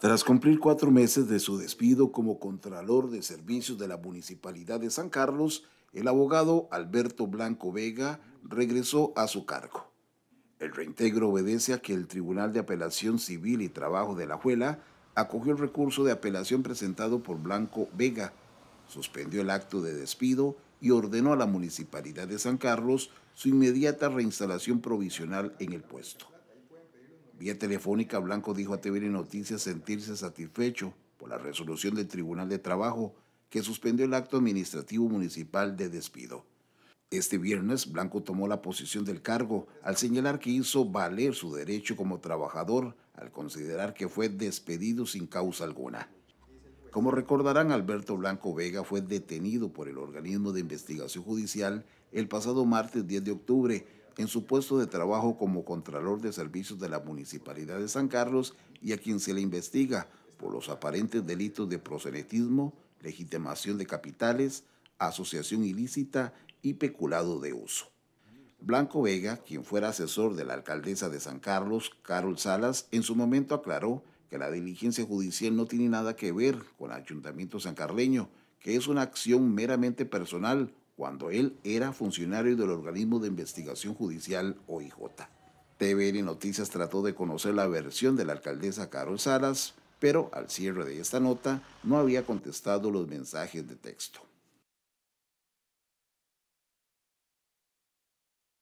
Tras cumplir cuatro meses de su despido como Contralor de Servicios de la Municipalidad de San Carlos, el abogado Alberto Blanco Vega regresó a su cargo. El reintegro obedece a que el Tribunal de Apelación Civil y Trabajo de la Juela acogió el recurso de apelación presentado por Blanco Vega, suspendió el acto de despido y ordenó a la Municipalidad de San Carlos su inmediata reinstalación provisional en el puesto. Vía telefónica, Blanco dijo a TVN Noticias sentirse satisfecho por la resolución del Tribunal de Trabajo que suspendió el acto administrativo municipal de despido. Este viernes, Blanco tomó la posición del cargo al señalar que hizo valer su derecho como trabajador al considerar que fue despedido sin causa alguna. Como recordarán, Alberto Blanco Vega fue detenido por el organismo de investigación judicial el pasado martes 10 de octubre en su puesto de trabajo como Contralor de Servicios de la Municipalidad de San Carlos y a quien se le investiga por los aparentes delitos de proselitismo, legitimación de capitales, asociación ilícita y peculado de uso. Blanco Vega, quien fuera asesor de la alcaldesa de San Carlos, Carol Salas, en su momento aclaró que la diligencia judicial no tiene nada que ver con el ayuntamiento sancarleño, que es una acción meramente personal cuando él era funcionario del organismo de investigación judicial OIJ. TVN Noticias trató de conocer la versión de la alcaldesa Carol Salas, pero al cierre de esta nota no había contestado los mensajes de texto.